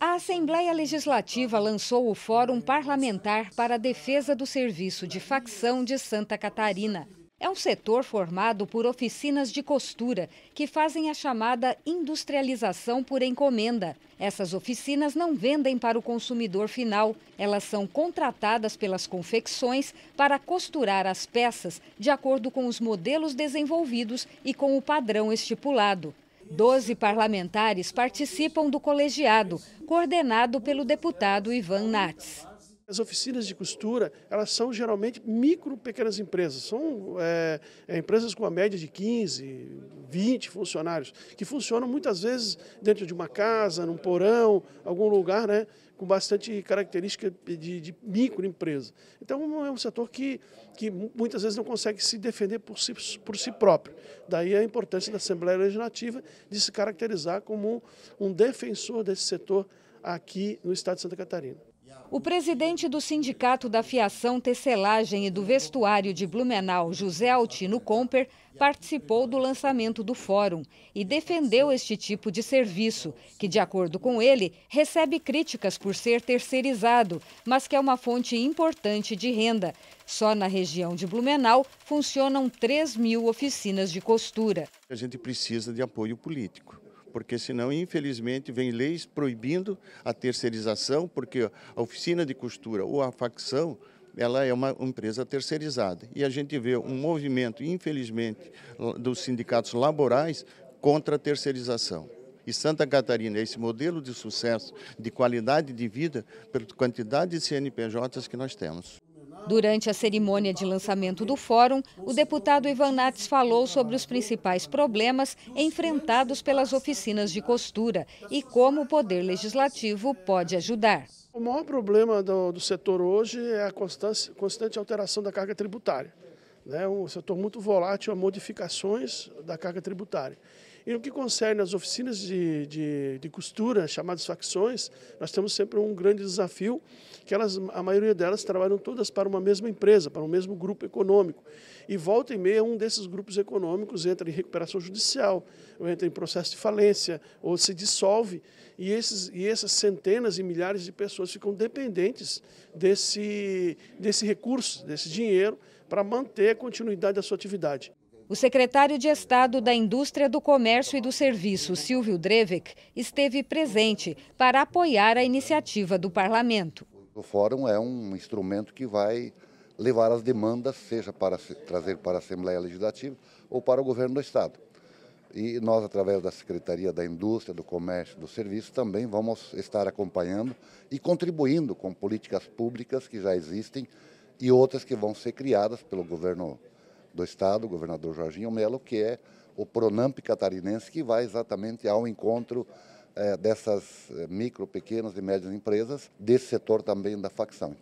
A Assembleia Legislativa lançou o Fórum Parlamentar para a Defesa do Serviço de Facção de Santa Catarina. É um setor formado por oficinas de costura, que fazem a chamada industrialização por encomenda. Essas oficinas não vendem para o consumidor final, elas são contratadas pelas confecções para costurar as peças de acordo com os modelos desenvolvidos e com o padrão estipulado. Doze parlamentares participam do colegiado, coordenado pelo deputado Ivan Nats. As oficinas de costura, elas são geralmente micro pequenas empresas, são é, é empresas com a média de 15, 20 funcionários, que funcionam muitas vezes dentro de uma casa, num porão, algum lugar, né, com bastante característica de, de microempresa. Então é, é um setor que, que muitas vezes não consegue se defender por si, por si próprio. Daí a importância da Assembleia Legislativa de se caracterizar como um, um defensor desse setor aqui no estado de Santa Catarina. O presidente do Sindicato da Fiação, Tecelagem e do Vestuário de Blumenau, José Altino Comper, participou do lançamento do fórum e defendeu este tipo de serviço, que, de acordo com ele, recebe críticas por ser terceirizado, mas que é uma fonte importante de renda. Só na região de Blumenau funcionam 3 mil oficinas de costura. A gente precisa de apoio político porque senão, infelizmente, vem leis proibindo a terceirização, porque a oficina de costura ou a facção ela é uma empresa terceirizada. E a gente vê um movimento, infelizmente, dos sindicatos laborais contra a terceirização. E Santa Catarina, é esse modelo de sucesso, de qualidade de vida, pela quantidade de CNPJs que nós temos. Durante a cerimônia de lançamento do fórum, o deputado Ivan Nates falou sobre os principais problemas enfrentados pelas oficinas de costura e como o Poder Legislativo pode ajudar. O maior problema do, do setor hoje é a constante, constante alteração da carga tributária. Né? Um setor muito volátil a modificações da carga tributária. E no que concerne as oficinas de, de, de costura, chamadas facções, nós temos sempre um grande desafio, que elas, a maioria delas trabalham todas para uma mesma empresa, para um mesmo grupo econômico. E volta e meia, um desses grupos econômicos entra em recuperação judicial, ou entra em processo de falência, ou se dissolve. E, esses, e essas centenas e milhares de pessoas ficam dependentes desse, desse recurso, desse dinheiro, para manter a continuidade da sua atividade. O secretário de Estado da Indústria do Comércio e do Serviço, Silvio Drevec, esteve presente para apoiar a iniciativa do parlamento. O fórum é um instrumento que vai levar as demandas, seja para trazer para a Assembleia Legislativa ou para o governo do Estado. E nós, através da Secretaria da Indústria, do Comércio e do Serviço, também vamos estar acompanhando e contribuindo com políticas públicas que já existem e outras que vão ser criadas pelo governo do Estado, o governador Jorginho Melo, que é o Pronamp catarinense, que vai exatamente ao encontro eh, dessas eh, micro, pequenas e médias empresas, desse setor também da facção.